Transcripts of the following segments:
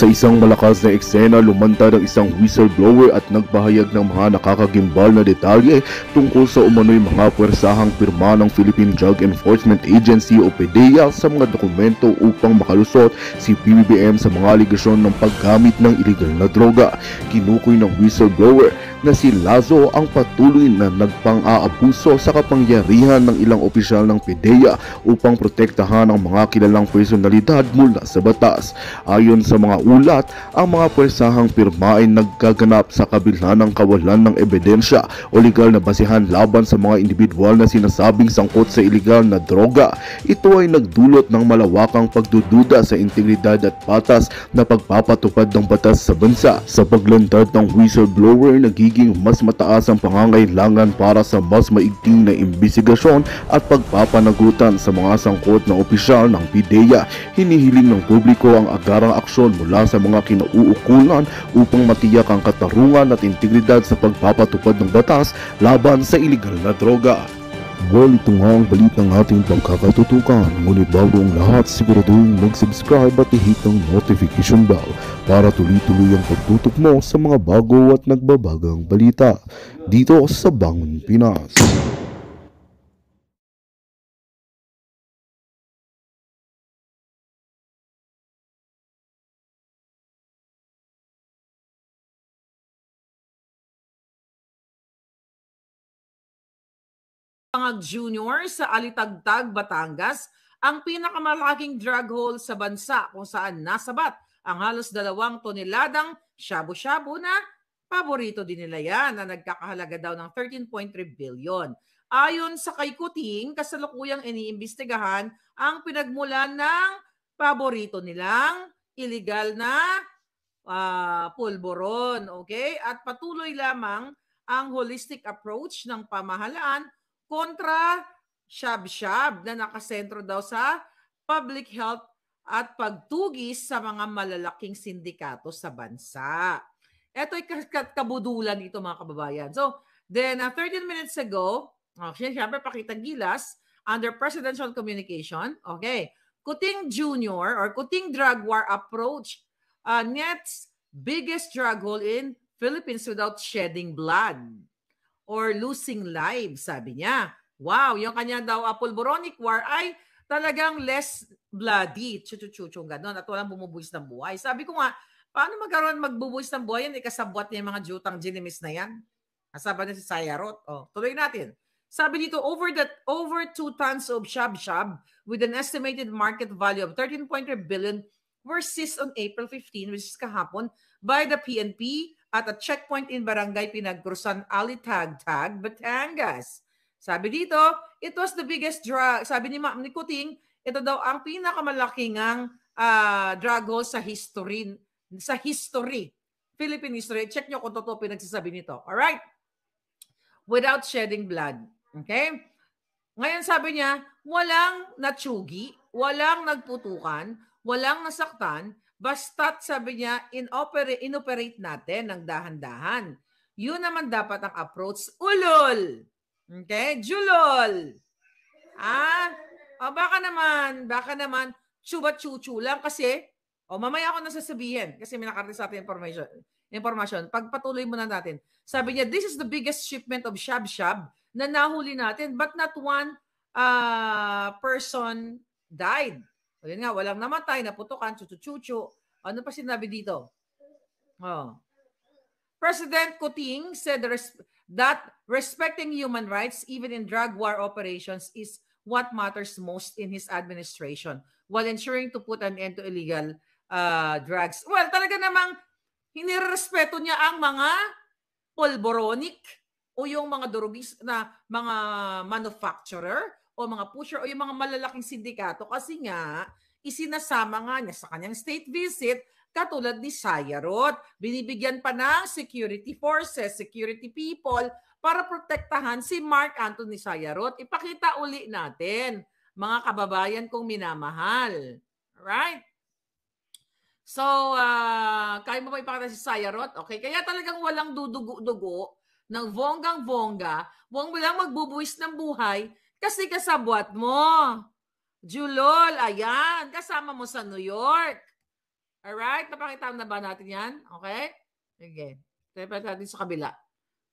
Sa isang malakas na eksena, lumantad ang isang whistleblower at nagbahayag ng mga nakakagimbal na detalye tungkol sa umano'y mga pwersahang pirma ng Philippine Drug Enforcement Agency o PDEA sa mga dokumento upang makalusot si PBBM sa mga aligasyon ng paggamit ng illegal na droga. Kinukoy ng whistleblower na si Lazo ang patuloy na nagpang-aabuso sa kapangyarihan ng ilang opisyal ng PDEA upang protektahan ang mga kilalang personalidad mula sa batas. Ayon sa mga ulat, ang mga pwersahang pirma ay nagkaganap sa kabila ng kawalan ng ebidensya o legal na basihan laban sa mga individual na sinasabing sangkot sa ilegal na droga. Ito ay nagdulot ng malawakang pagdududa sa integridad at patas na pagpapatupad ng batas sa bansa. Sa paglandag ng whistleblower, nagiging magiging mas mataas ang pangangailangan para sa mas maigting na imbisigasyon at pagpapanagutan sa mga sangkot na opisyal ng PIDEA. Hinihiling ng publiko ang agarang aksyon mula sa mga kinauukulan upang matiyak ang katarungan at integridad sa pagpapatupad ng batas laban sa iligal na droga. Well, ito nga ang balit ng ating pagkakatutukan. Ngunit bago ang lahat, siguraduhin mag-subscribe at i-hit ang notification bell para tuloy-tuloy ang pagtutok mo sa mga bago at nagbabagang balita dito sa Bangon Pinas. Mag Jr. sa Alitagtag, Batangas, ang pinakamalaking drug hole sa bansa kung saan nasabat ang halos dalawang toneladang shabu-shabu na paborito din nila yan na nagkakahalaga daw ng 13.3 billion. Ayon sa kay Kuting, kasalukuyang iniimbestigahan ang pinagmulan ng paborito nilang illegal na uh, ah, pulboron. Okay? At patuloy lamang ang holistic approach ng pamahalaan kontra shab-shab na nakasentro daw sa public health at pagtugis sa mga malalaking sindikato sa bansa. Ito ay kabudulan dito mga kababayan. So, then uh, 13 minutes ago, okay, oh, syempre pakitang gilas under presidential communication, okay, Kuting Jr. or Kuting drug war approach uh, NET's biggest drug hole in Philippines without shedding blood or losing lives, sabi niya. Wow, yung kanya daw uh, pulboronic war ay talagang less bloody, chuchuchuchong ganon, at walang bumubuwis ng buhay. Sabi ko nga, paano magkaroon magbubuwis ng buhay yan? Ikasabwat niya yung mga jutang ginimis na yan. Kasama na si Sayarot. O, oh, tuloy natin. Sabi dito, over that over 2 tons of shab-shab with an estimated market value of 13.3 billion were seized on April 15, which is kahapon, by the PNP at a checkpoint in Barangay Pinagkrusan Alitagtag, Batangas. Sabi dito, it was the biggest drug. Sabi ni Ma'am ni Kuting, ito daw ang pinakamalaking ang uh, drug haul sa history sa history. Philippine history. Check nyo kung totoo pinagsasabi nito. All right? Without shedding blood. Okay? Ngayon sabi niya, walang natsugi, walang nagputukan, walang nasaktan, Basta't sabi niya, inoperate, inoperate natin ng dahan-dahan. Yun naman dapat ang approach. Ulol! Okay? Julol! Ah, o baka naman, baka naman, chuba-chuchu lang kasi, o mamaya ako nang sasabihin kasi may nakarating sa atin information. Information. Pagpatuloy muna natin. Sabi niya, this is the biggest shipment of shab-shab na nahuli natin but not one uh, person died. O yun nga, walang namatay, naputukan, chuchuchuchu. Ano pa sinabi dito? Oh. President Kuting said res- that respecting human rights, even in drug war operations, is what matters most in his administration while ensuring to put an end to illegal uh, drugs. Well, talaga namang hinirespeto niya ang mga polboronic o yung mga drugis na mga manufacturer o mga pusher o yung mga malalaking sindikato kasi nga isinasama nga niya sa kanyang state visit katulad ni Sayarot. Binibigyan pa ng security forces, security people para protektahan si Mark Anthony Sayarot. Ipakita uli natin mga kababayan kong minamahal. Right? So, uh, kaya mo ba ipakita si Sayarot? Okay, kaya talagang walang dudugo-dugo ng vonggang-vongga, huwag mo lang magbubuwis ng buhay kasi kasabwat mo. Julol, ayan. Kasama mo sa New York. Alright? Napakita na ba natin yan? Okay? Again. Okay. natin sa kabila.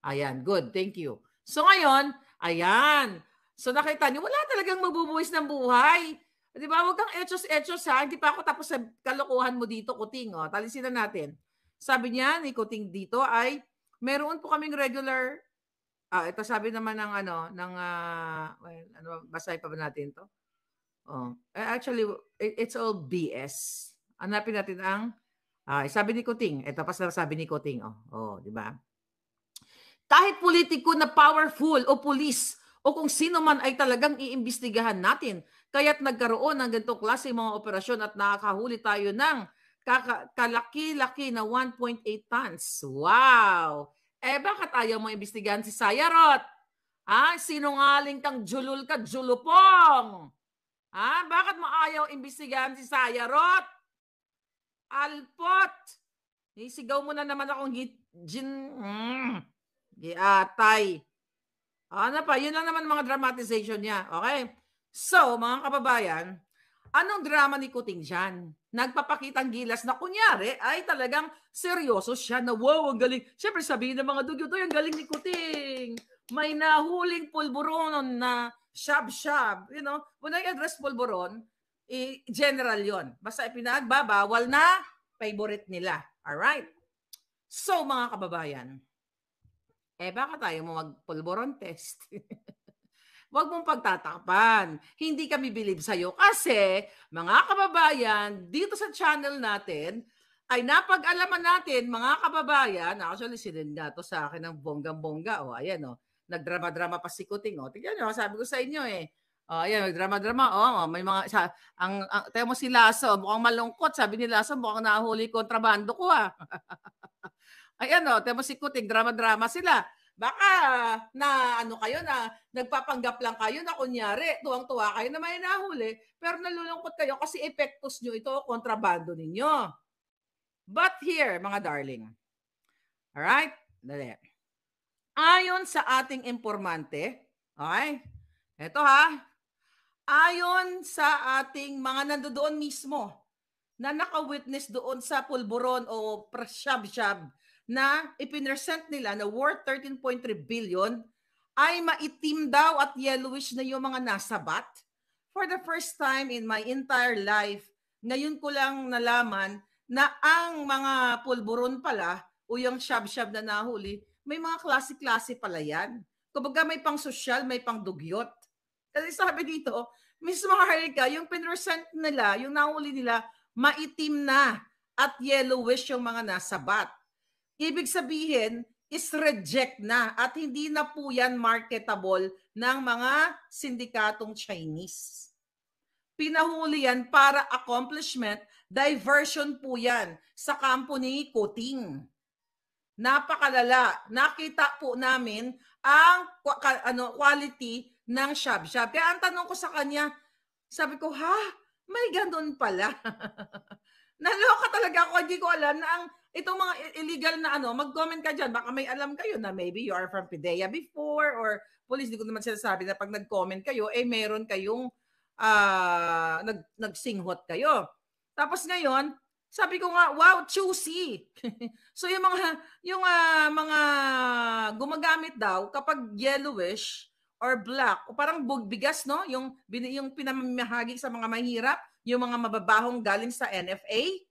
Ayan. Good. Thank you. So ngayon, ayan. So nakita niyo, wala talagang mabubuwis ng buhay. Di ba? Huwag kang etchos-etchos ha. Hindi pa ako tapos sa kalokohan mo dito, kuting. O, oh. talisinan natin. Sabi niya ni Kuting dito ay, meron po kaming regular Ah, ito sabi naman ng ano, ng uh, well, ano basahin pa ba natin 'to? Oh. Eh, actually, it's all BS. Hanapin natin ang uh, sabi ni Kuting. Ito pa sabi ni Kuting, oh. Oh, di ba? Kahit politiko na powerful o pulis o kung sino man ay talagang iimbestigahan natin, kaya't nagkaroon ng ganitong klase mga operasyon at nakakahuli tayo ng kalaki-laki na 1.8 tons. Wow! Eh bakit ayaw mo imbestigahan si Sayarot? Ah, sinungaling kang julul ka, julupong. Ah, bakit mo ayaw imbestigahan si Sayarot? Alpot. Isigaw mo na naman akong gin... Mm, giatay. Ano pa, yun lang naman mga dramatization niya. Okay? So, mga kababayan, Anong drama ni Kuting dyan? Nagpapakitang gilas na kunyari ay talagang seryoso siya na wow, ang galing. Siyempre sabihin ng mga dugyo-dugyo, ang galing ni Kuting. May nahuling pulburon na shab-shab. You know, when I address pulburon, eh, general yon. Basta ipinagbabawal na favorite nila. Alright? So mga kababayan, eh baka tayo mo magpulburon test. Huwag mong pagtatapan. Hindi kami believe sa'yo kasi, mga kababayan, dito sa channel natin, ay napag-alaman natin, mga kababayan, actually sinend nga to sa akin ng bonggang-bongga. O, oh, ayan o. Oh. Nagdrama-drama pa si Kuting. O, oh. tignan nyo, sabi ko sa inyo eh. O, ayan, nagdrama-drama. O, o, may mga, sa, ang, ang, tayo mo si Lasso, mukhang malungkot. Sabi ni Lasso, mukhang nahuli kontrabando ko ah. ayan o, tayo mo si Kuting, drama-drama sila. Baka na ano kayo na nagpapanggap lang kayo na kunyari tuwang-tuwa kayo na may nahuli pero nalulungkot kayo kasi epektos nyo ito kontrabando ninyo. But here, mga darling. All right? Dali. Ayon sa ating impormante, okay? Ito ha. Ayon sa ating mga nandoon mismo na naka-witness doon sa pulburon o prasyab shab na ipinresent nila na worth 13.3 billion ay maitim daw at yellowish na yung mga nasabat. For the first time in my entire life, ngayon ko lang nalaman na ang mga pulburon pala o yung shab-shab na nahuli, may mga klase-klase pala yan. Kumbaga may pang sosyal, may pang dugyot. Kasi sabi dito, Miss Maharlika, yung pinresent nila, yung nahuli nila, maitim na at yellowish yung mga nasa bat. Ibig sabihin, is reject na at hindi na po yan marketable ng mga sindikatong Chinese. Pinahuli yan para accomplishment, diversion po yan sa kampo ni Kuting. Napakalala. Nakita po namin ang ano, quality ng Shab Shab. Kaya ang tanong ko sa kanya, sabi ko, ha? May ganun pala. Naloka talaga ako. Hindi ko alam na ang itong mga illegal na ano, mag-comment ka dyan. Baka may alam kayo na maybe you are from PIDEA before or police, di ko naman sinasabi na pag nag-comment kayo, eh meron kayong uh, nag, nagsinghot kayo. Tapos ngayon, sabi ko nga, wow, choosy. so yung mga yung uh, mga gumagamit daw kapag yellowish or black, o parang bigas no, yung yung pinamamahagi sa mga mahirap, yung mga mababahong galing sa NFA,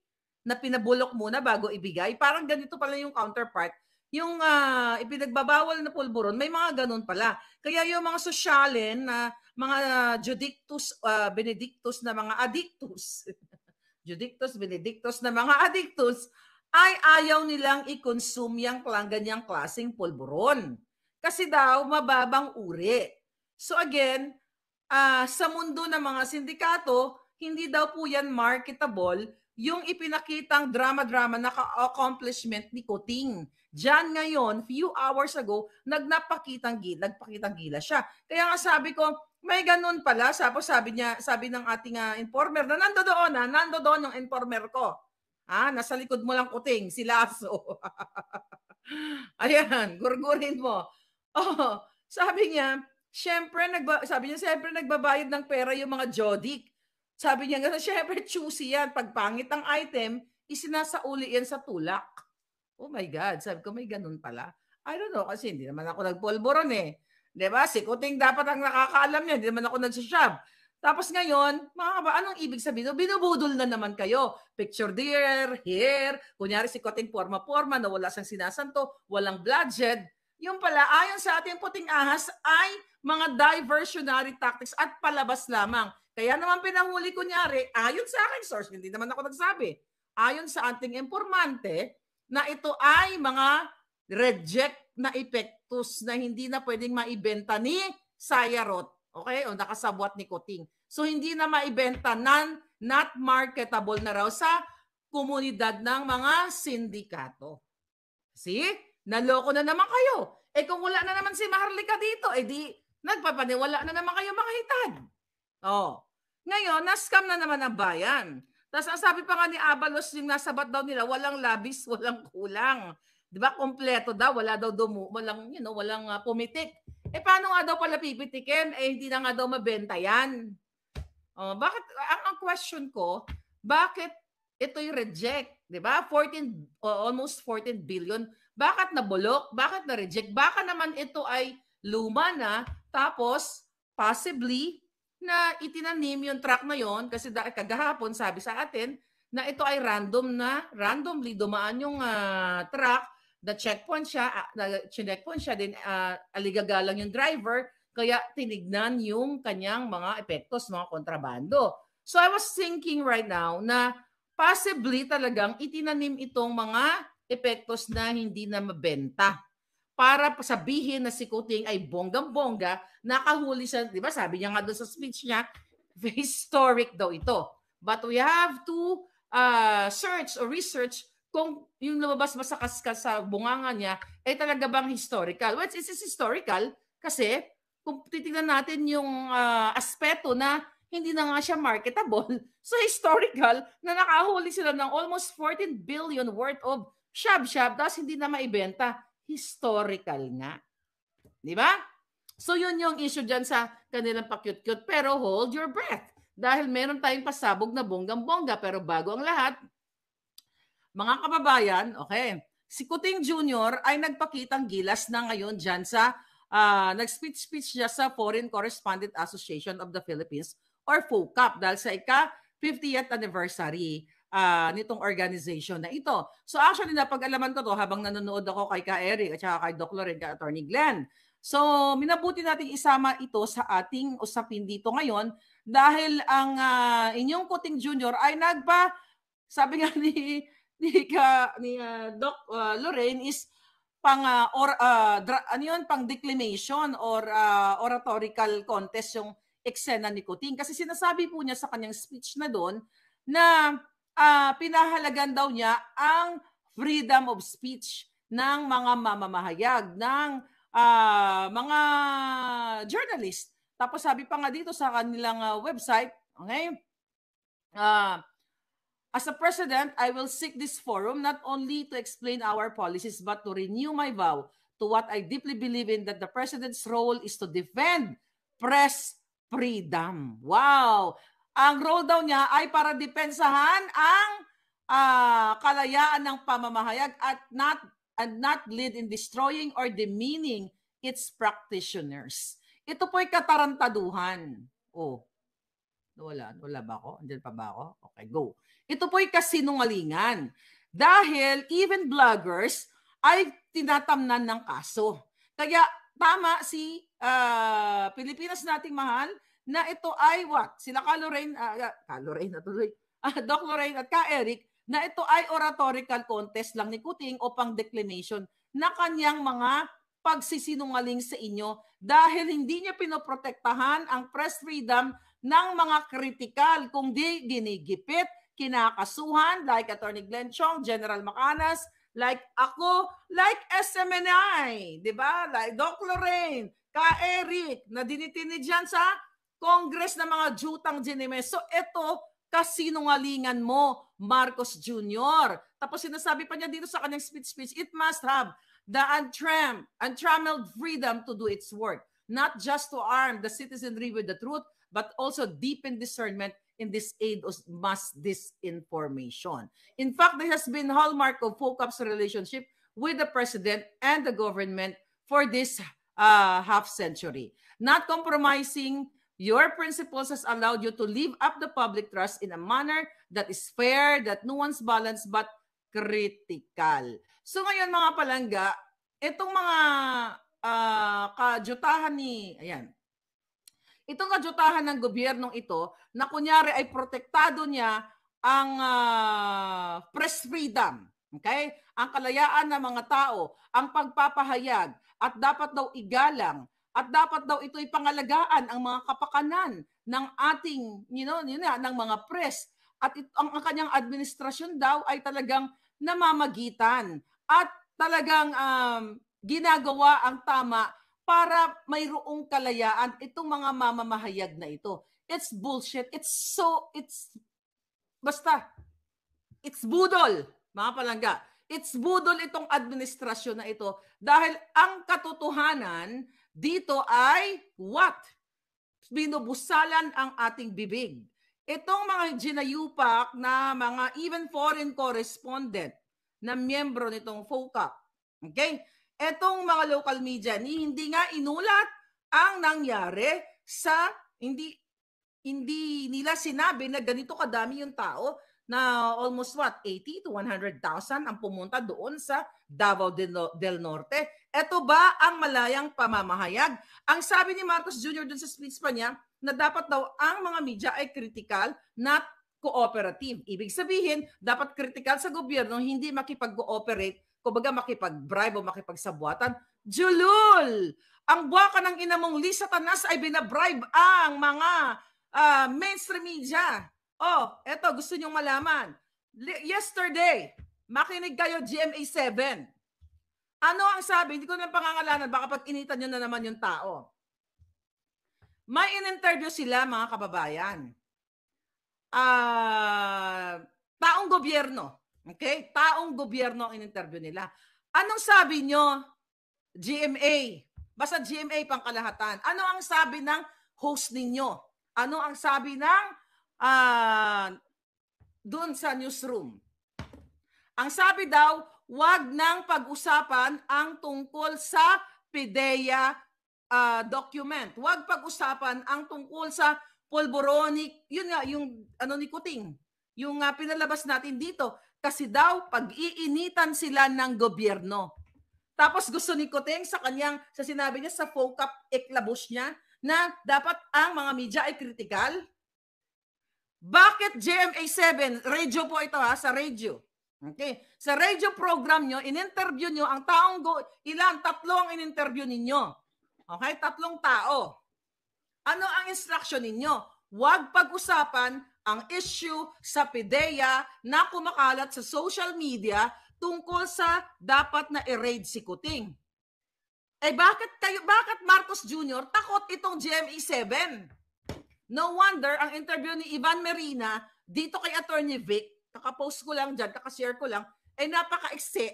na pinabulok muna bago ibigay. Parang ganito pala yung counterpart. Yung uh, ipinagbabawal na pulburon, may mga ganun pala. Kaya yung mga sosyalin na mga judictus, uh, benedictus na mga addictus, judictus, benedictus na mga addictus, ay ayaw nilang i-consume yung ganyang klaseng pulburon. Kasi daw, mababang uri. So again, uh, sa mundo ng mga sindikato, hindi daw po yan marketable yung ipinakitang drama-drama na accomplishment ni Kuting. Diyan ngayon, few hours ago, nagnapakitang gila, nagpakitang gila siya. Kaya nga sabi ko, may ganun pala. Tapos sabi niya, sabi ng ating uh, informer na nando doon, ha? Ah, nando doon yung informer ko. Ha? Ah, nasa likod mo lang Kuting, si Lasso. Ayan, gurgurin mo. Oh, sabi niya, syempre, nagba- sabi niya, syempre nagbabayad ng pera yung mga Jodik sabi niya, gano'n, syempre choosy yan. Pag pangit ang item, isinasauli yan sa tulak. Oh my God, sabi ko, may ganun pala. I don't know, kasi hindi naman ako nagpolboron eh. ba diba? Si dapat ang nakakaalam niya, hindi naman ako nagsasyab. Tapos ngayon, mga kaba, anong ibig sabihin? Oh, binubudol na naman kayo. Picture there, here. Kunyari si Kuting forma-forma na wala siyang sinasanto, walang bloodshed. Yung pala, ayon sa ating puting ahas, ay mga diversionary tactics at palabas lamang. Kaya naman pinahuli ko nyari, ayon sa akin source, hindi naman ako nagsabi, ayon sa ating informante, na ito ay mga reject na epektus na hindi na pwedeng maibenta ni Sayarot. Okay? O nakasabwat ni Kuting. So hindi na maibenta nan not marketable na raw sa komunidad ng mga sindikato. See? Naloko na naman kayo. Eh kung wala na naman si Maharlika dito, eh di nagpapaniwala na naman kayo mga hitad. Oh. Ngayon, na-scam na naman ang bayan. Tapos ang sabi pa nga ni Abalos, yung nasabat daw nila, walang labis, walang kulang. 'Di ba? Kompleto daw, wala daw dumu, walang, you know, walang uh, pumitik. Eh paano nga daw pala pipitikin? Eh hindi na nga daw mabenta 'yan. Oh, bakit ang, ang question ko, bakit ito'y reject, 'di ba? 14 almost 14 billion. Bakit nabulok? Bakit na reject? Baka naman ito ay luma na tapos possibly na itinanim yung track na yon kasi da- kagahapon sabi sa atin na ito ay random na randomly dumaan yung uh, ah, track na checkpoint siya uh, ah, na checkpoint siya din uh, aligagalang yung driver kaya tinignan yung kanyang mga epektos mga kontrabando so i was thinking right now na possibly talagang itinanim itong mga epektos na hindi na mabenta para sabihin na si Kuting ay bonggang-bongga, nakahuli siya, di ba sabi niya nga doon sa speech niya, historic daw ito. But we have to uh, search or research kung yung lumabas ba sa kaskas sa bunganga niya ay eh, talaga bang historical. Well, it's, it's historical kasi kung titignan natin yung uh, aspeto na hindi na nga siya marketable. So historical na nakahuli sila ng almost 14 billion worth of shab-shab tapos hindi na maibenta historical nga. Di ba? So yun yung issue dyan sa kanilang pakyut-kyut. Pero hold your breath. Dahil meron tayong pasabog na bonggang-bongga. Pero bago ang lahat, mga kababayan, okay, si Kuting Jr. ay nagpakitang gilas na ngayon dyan sa, uh, nag-speech-speech siya sa Foreign Correspondent Association of the Philippines or FOCAP dahil sa ika 50th anniversary uh, nitong organization na ito. So actually, napag-alaman ko to habang nanonood ako kay Ka Eric at saka kay Doc Loren, kay Attorney Glenn. So, minabuti nating isama ito sa ating usapin dito ngayon dahil ang uh, inyong Kuting Junior ay nagpa, sabi nga ni, ni, ka, ni uh, Doc uh, Lorraine is pang uh, or uh, dra, ano yun, pang declamation or uh, oratorical contest yung eksena ni Kuting kasi sinasabi po niya sa kanyang speech na doon na uh, pinahalagan daw niya ang freedom of speech ng mga mamamahayag, ng uh, mga journalist. Tapos sabi pa nga dito sa kanilang uh, website, okay? Uh, As a president, I will seek this forum not only to explain our policies but to renew my vow to what I deeply believe in that the president's role is to defend press freedom. Wow! Ang role down niya ay para depensahan ang uh, kalayaan ng pamamahayag at not and not lead in destroying or demeaning its practitioners. Ito po ay katarantaduhan. Oh. Wala, wala ba ako? Andiyan pa ba ako? Okay, go. Ito po ay kasinungalingan. Dahil even bloggers ay tinatamnan ng kaso. Kaya tama si uh, Pilipinas nating mahal, na ito ay what? Sila ka Lorraine, uh, ka Lorraine na tuloy, uh, Doc Lorraine at ka Eric, na ito ay oratorical contest lang ni Kuting o pang declamation na kanyang mga pagsisinungaling sa inyo dahil hindi niya pinoprotektahan ang press freedom ng mga kritikal kundi ginigipit, kinakasuhan like Attorney Glenn Chong, General Macanas, like ako, like SMNI, di ba? Like Doc Lorraine, ka Eric, na dinitini dyan sa Congress ng mga jutang dinimes. So ito, kasinungalingan mo, Marcos Jr. Tapos sinasabi pa niya dito sa kanyang speech speech, it must have the untram, untrammeled freedom to do its work, not just to arm the citizenry with the truth, but also deepen discernment in this aid of mass disinformation. In fact, there has been hallmark of FOCAP's relationship with the president and the government for this uh, half century. Not compromising Your principles has allowed you to live up the public trust in a manner that is fair, that no one's balanced, but critical. So ngayon mga palangga, itong mga uh, ah, kajotahan ni, ayan, itong kajotahan ng gobyernong ito, na kunyari ay protektado niya ang uh, press freedom. Okay? Ang kalayaan ng mga tao, ang pagpapahayag, at dapat daw igalang at dapat daw ito pangalagaan ang mga kapakanan ng ating you know yun na, ng mga press at ito, ang, ang kanyang administrasyon daw ay talagang namamagitan at talagang um, ginagawa ang tama para mayroong kalayaan itong mga mamamahayag na ito. It's bullshit. It's so, it's, basta, it's budol, mga palangga. It's budol itong administrasyon na ito dahil ang katotohanan dito ay what? Binubusalan ang ating bibig. Itong mga ginayupak na mga even foreign correspondent na miyembro nitong FOCA. Okay? Itong mga local media ni hindi nga inulat ang nangyari sa hindi hindi nila sinabi na ganito kadami yung tao na almost what, 80 to 100,000 ang pumunta doon sa Davao del Norte. Ito ba ang malayang pamamahayag? Ang sabi ni Marcos Jr. doon sa speech pa niya, na dapat daw ang mga media ay critical, not cooperative. Ibig sabihin, dapat critical sa gobyerno, hindi makipag-cooperate, kumbaga makipag-bribe o makipagsabwatan. Julul! Ang buwaka ng ina mong Lisa Tanas ay binabribe ang mga uh, mainstream media Oh, eto, gusto nyong malaman. Yesterday, makinig kayo GMA7. Ano ang sabi? Hindi ko na pangangalanan, baka pag initan nyo na naman yung tao. May in-interview sila, mga kababayan. Ah, Uh, taong gobyerno. Okay? Taong gobyerno ang in-interview nila. Anong sabi niyo? GMA. Basta GMA pangkalahatan. Ano ang sabi ng host ninyo? Ano ang sabi ng uh, ah, doon sa newsroom. Ang sabi daw, wag nang pag-usapan ang tungkol sa PIDEA uh, document. Wag pag-usapan ang tungkol sa polboronic, yun nga, yung ano ni Kuting, yung uh, pinalabas natin dito. Kasi daw, pag-iinitan sila ng gobyerno. Tapos gusto ni Kuting sa kanyang, sa sinabi niya sa FOCAP eklabos niya, na dapat ang mga media ay critical. Bakit GMA7? Radio po ito ha, sa radio. Okay? Sa radio program nyo, in-interview nyo ang taong, go, ilan, ang in-interview ninyo. Okay? Tatlong tao. Ano ang instruction ninyo? Huwag pag-usapan ang issue sa PIDEA na kumakalat sa social media tungkol sa dapat na i-raid si Kuting. Eh bakit kayo, bakit Marcos Jr. takot itong GMA 7? No wonder ang interview ni Ivan Merina dito kay Attorney Vic, kaka-post ko lang dyan, kaka-share ko lang, ay eh napaka-exe.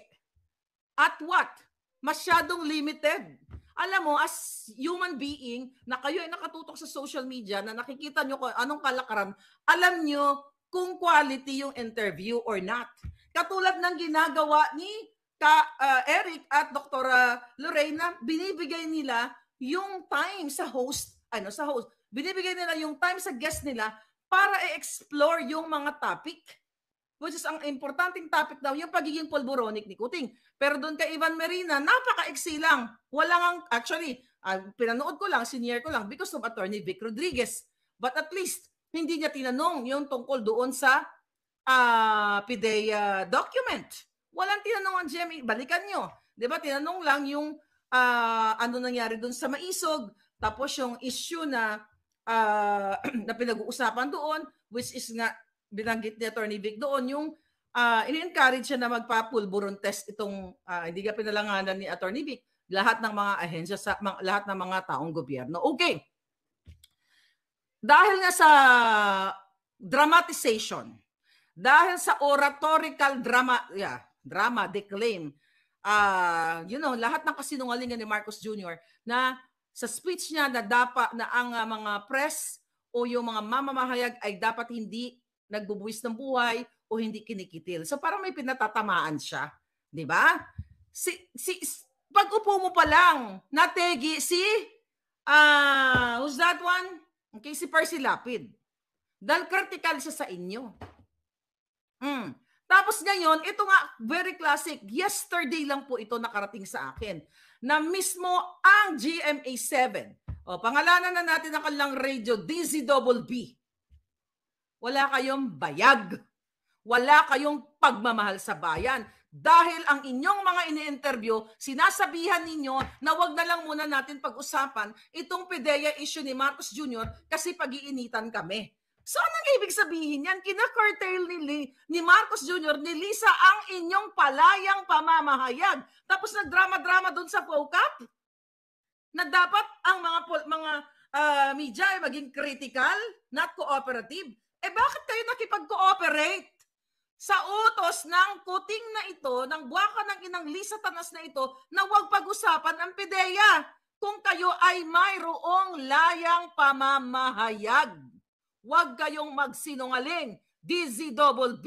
At what? Masyadong limited. Alam mo, as human being, na kayo ay nakatutok sa social media, na nakikita nyo kung anong kalakaran, alam nyo kung quality yung interview or not. Katulad ng ginagawa ni ka, uh, Eric at Dr. Lorena, binibigay nila yung time sa host, ano, sa host binibigyan nila yung time sa guest nila para i-explore yung mga topic. Which is ang importanteng topic daw, yung pagiging polboronic ni Kuting. Pero doon kay Ivan Merina, napaka-iksi lang. Walang, actually, uh, pinanood ko lang, senior ko lang, because of attorney Vic Rodriguez. But at least, hindi niya tinanong yung tungkol doon sa uh, PIDEA document. Walang tinanong ang GMA. Balikan nyo. Di ba? Tinanong lang yung uh, ano nangyari doon sa maisog. Tapos yung issue na uh, na pinag-uusapan doon, which is nga binanggit ni Attorney Vic doon, yung uh, ah, in encourage siya na magpa-pulburon test itong uh, hindi ka pinalanganan ni Attorney Vic, lahat ng mga ahensya, sa, mga, lahat ng mga taong gobyerno. Okay. Dahil nga sa dramatization, dahil sa oratorical drama, yeah, drama, declaim, uh, you know, lahat ng kasinungalingan ni Marcos Jr. na sa speech niya na dapat na ang uh, mga press o yung mga mamamahayag ay dapat hindi nagbubuwis ng buhay o hindi kinikitil. So parang may pinatatamaan siya, 'di ba? Si, si pag upo mo pa lang, nategi si uh, who's that one? Okay, si Percy Lapid. Dahil critical siya sa inyo. Mm. Tapos ngayon, ito nga, very classic. Yesterday lang po ito nakarating sa akin na mismo ang GMA7. O, pangalanan na natin ang kanilang radio, DZBB. Wala kayong bayag. Wala kayong pagmamahal sa bayan. Dahil ang inyong mga ini-interview, sinasabihan ninyo na wag na lang muna natin pag-usapan itong PDEA issue ni Marcos Jr. kasi pag-iinitan kami. So anong ibig sabihin yan? Kinakartel ni, Lee, ni Marcos Jr., ni Lisa ang inyong palayang pamamahayag. Tapos nagdrama-drama doon sa FOCAP? Na dapat ang mga mga uh, media ay maging critical, not cooperative. Eh bakit kayo nakipag-cooperate sa utos ng kuting na ito, ng buwaka ng inang Lisa Tanas na ito, na huwag pag-usapan ang PIDEA kung kayo ay mayroong layang pamamahayag? Huwag kayong magsinungaling, DZBB.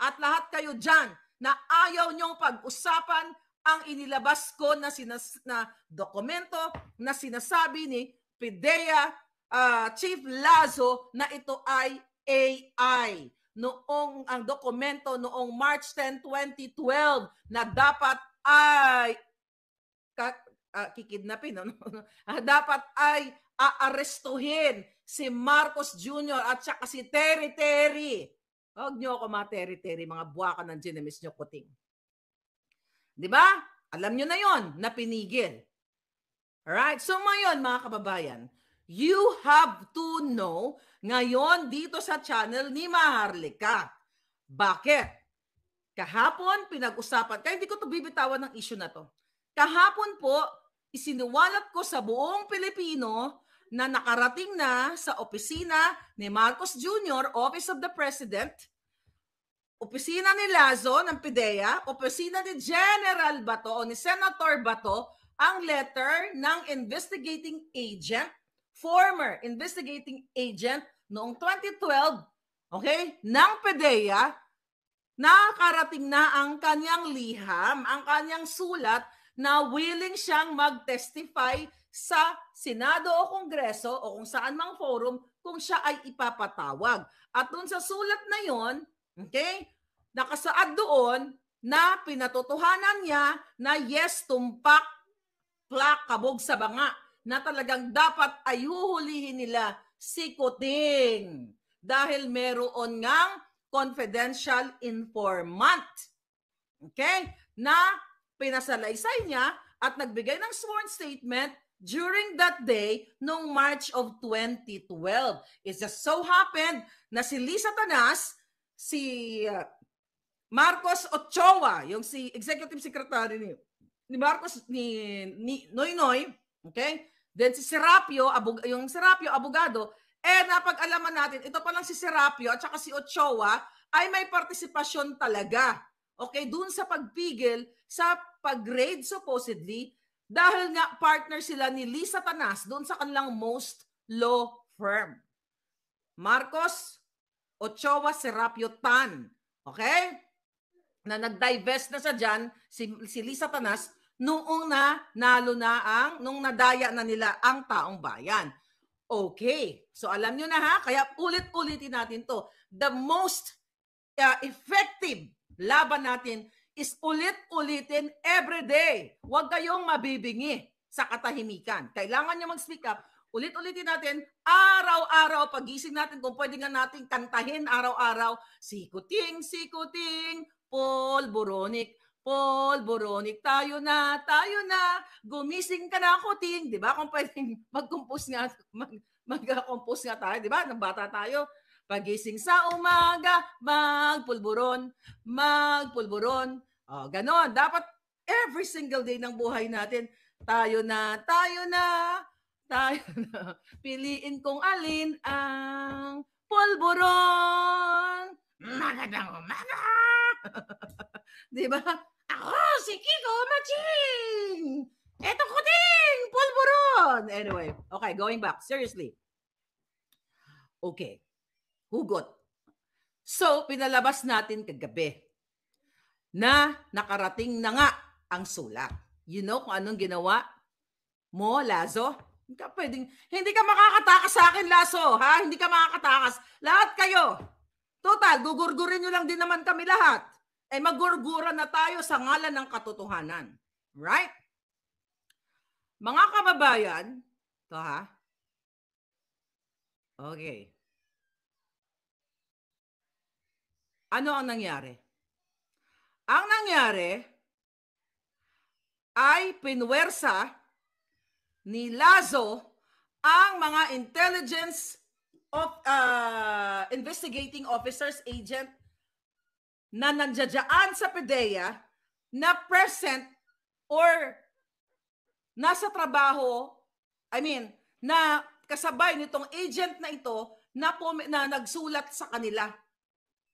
At lahat kayo dyan na ayaw niyong pag-usapan ang inilabas ko na, sinas- na dokumento na sinasabi ni Pidea uh, Chief Lazo na ito ay AI noong ang dokumento noong March 10, 2012 na dapat ay ka, uh, kikidnapin no? Ah, dapat ay aarestuhin si Marcos Jr. at saka si Terry Terry. Huwag niyo ako ma Terry Terry, mga buwakan ng ginamis niyo kuting. Di ba? Alam niyo na yon na pinigil. Alright? So ngayon mga kababayan, you have to know ngayon dito sa channel ni Maharlika. Bakit? Kahapon, pinag-usapan, kaya hindi ko to bibitawan ng issue na to. Kahapon po, isinuwalat ko sa buong Pilipino na nakarating na sa opisina ni Marcos Jr., Office of the President, opisina ni Lazo ng PIDEA, opisina ni General Bato o ni Senator Bato ang letter ng investigating agent, former investigating agent noong 2012, okay, ng PIDEA, nakarating na ang kanyang liham, ang kanyang sulat na willing siyang mag-testify sa Senado o Kongreso o kung saan mang forum kung siya ay ipapatawag. At doon sa sulat na yon, okay, nakasaad doon na pinatotohanan niya na yes, tumpak, plak, kabog sa banga na talagang dapat ay huhulihin nila si Kuting dahil meron ngang confidential informant. Okay? Na pinasalaysay niya at nagbigay ng sworn statement during that day noong March of 2012. It just so happened na si Lisa Tanas, si uh, Marcos Ochoa, yung si executive secretary ni, ni Marcos ni, ni Noy Noy, okay? Then si Serapio, abog, yung Serapio abogado, eh napag-alaman natin, ito pa lang si Serapio at saka si Ochoa ay may partisipasyon talaga Okay, dun sa pagpigil sa pag-grade supposedly dahil nga partner sila ni Lisa Tanas doon sa kanilang most law firm. Marcos Ochoa Serapio Tan. Okay? Na nag-divest na siya dyan si, si Lisa Tanas noong na nalo na ang, nung nadaya na nila ang taong bayan. Okay. So alam nyo na ha, kaya ulit-ulitin natin to. The most uh, effective laban natin is ulit-ulitin every day. Huwag kayong mabibingi sa katahimikan. Kailangan nyo mag-speak up. Ulit-ulitin natin, araw-araw, pagising natin, kung pwede nga natin kantahin araw-araw, sikuting, sikuting, Paul Boronic, Paul Boronic, tayo na, tayo na, gumising ka na, kuting. Di ba? Kung pwede mag-compose nga, mag- mag-compose nga tayo, di ba? Nang bata tayo, Pagising sa umaga, magpulburon, magpulburon. O, oh, ganon. Dapat every single day ng buhay natin, tayo na, tayo na, tayo na. Piliin kung alin ang pulburon. Magandang umaga! Di ba? Ako, si Kiko Maching! Eto ko din! Pulburon! Anyway, okay, going back. Seriously. Okay hugot. So, pinalabas natin kagabi na nakarating na nga ang sulat. You know kung anong ginawa mo, Lazo? Hindi ka pwedeng, hindi ka makakatakas sa akin, Lazo, ha? Hindi ka makakatakas. Lahat kayo. Total, gugurgurin nyo lang din naman kami lahat. Eh, magurgura na tayo sa ngalan ng katotohanan. Right? Mga kababayan, to ha? Okay. Ano ang nangyari? Ang nangyari ay pinwersa ni Lazo ang mga intelligence of uh, investigating officers agent na nandiyadyaan sa PDEA na present or nasa trabaho, I mean, na kasabay nitong agent na ito na, na nagsulat sa kanila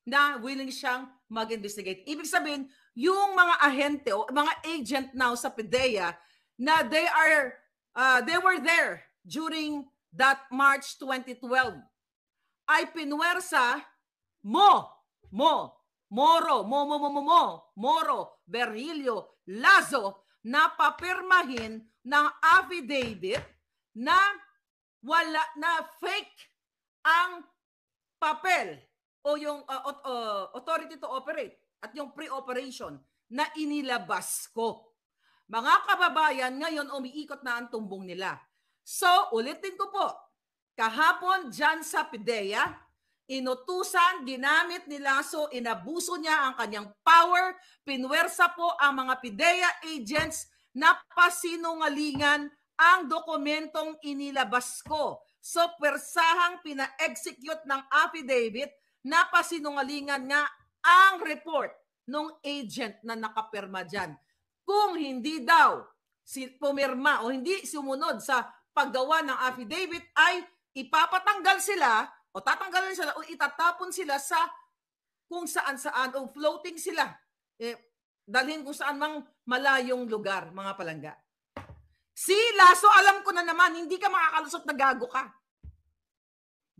na willing siyang mag-investigate. Ibig sabihin, yung mga ahente o mga agent now sa PDEA na they are uh, they were there during that March 2012 ay pinwersa mo mo Moro, mo mo mo mo, Moro, Berilio, Lazo na papirmahin ng affidavit na wala na fake ang papel o yung uh, uh, authority to operate at yung pre-operation na inilabas ko. Mga kababayan, ngayon umiikot na ang tumbong nila. So, ulitin ko po, kahapon dyan sa PIDEA, inutusan, ginamit ni Lasso, inabuso niya ang kanyang power, pinwersa po ang mga PIDEA agents na pasinungalingan ang dokumentong inilabas ko. So, persahang pina-execute ng affidavit napasinungalingan nga ang report nung agent na nakapirma dyan. Kung hindi daw si pumirma o hindi sumunod sa paggawa ng affidavit ay ipapatanggal sila o tatanggalin sila o itatapon sila sa kung saan saan o floating sila. Eh, dalhin kung saan mang malayong lugar, mga palangga. Si Laso, alam ko na naman, hindi ka makakalusot na gago ka.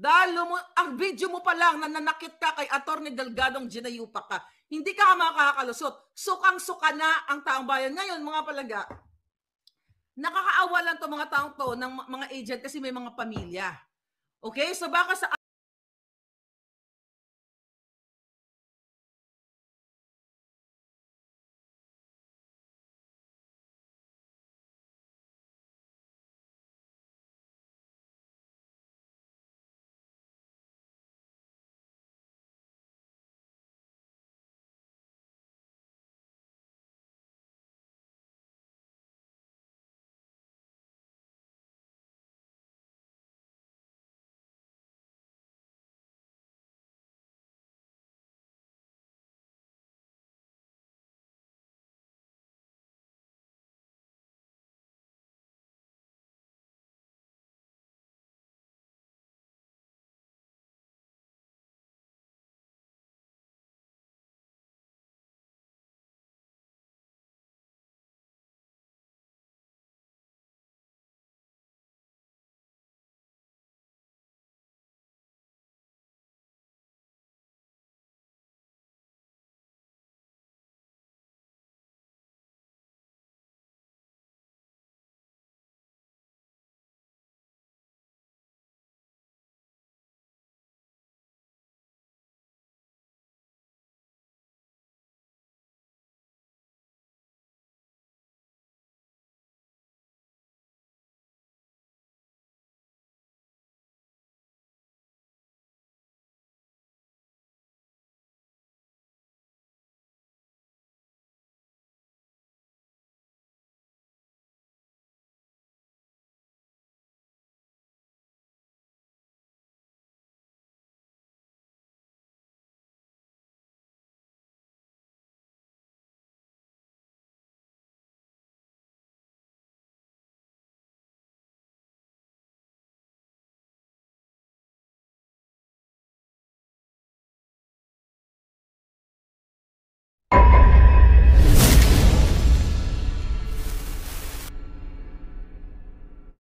Dahil lumo, ang video mo pa lang na nanakit ka kay Atty. Delgadong ginayupa ka, hindi ka makakakalusot. Sukang-suka na ang taong bayan. Ngayon, mga palaga, nakakaawa lang to mga taong to ng mga agent kasi may mga pamilya. Okay? So baka sa